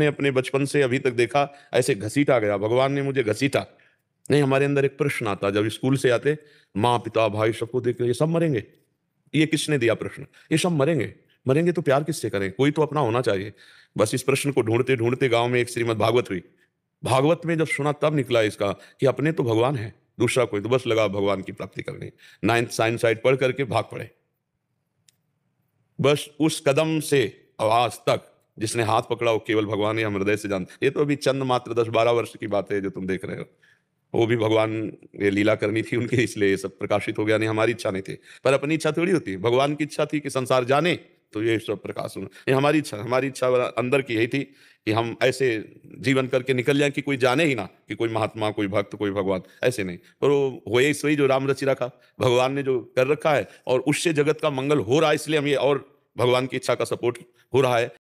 ने अपने बचपन से अभी तक देखा ऐसे घसीटा गया भगवान ने मुझे घसीटा नहीं हमारे अंदर एक प्रश्न आता जब स्कूल से आते माँ पिता भाई सबको देख ये सब मरेंगे ये किसने दिया प्रश्न ये सब मरेंगे मरेंगे तो प्यार किससे करें कोई तो अपना होना चाहिए बस इस प्रश्न को ढूंढते ढूंढते गांव में एक श्रीमद भागवत हुई भागवत में जब सुना तब निकला इसका कि अपने तो भगवान है दूसरा कोई तो बस लगा भगवान की प्राप्ति करनी नाइन्थ साइंस साइड पढ़ करके भाग पड़े बस उस कदम से आवाज तक जिसने हाथ पकड़ा वो केवल भगवान या हृदय से जानते ये तो अभी चंद मात्र दस बारह वर्ष की बात है जो तुम देख रहे हो वो भी भगवान ये लीला करनी थी उनके इसलिए ये सब प्रकाशित हो गया नहीं हमारी इच्छा नहीं थी पर अपनी इच्छा थोड़ी होती भगवान की इच्छा थी कि संसार जाने तो ये सब प्रकाश होना ये हमारी इच्छा हमारी इच्छा अंदर की यही थी कि हम ऐसे जीवन करके निकल जाए कि कोई जाने ही ना कि कोई महात्मा कोई भक्त कोई भगवान ऐसे नहीं पर वो हो सही जो राम रचि रखा भगवान ने जो कर रखा है और उससे जगत का मंगल हो रहा है इसलिए हम ये और भगवान की इच्छा का सपोर्ट हो रहा है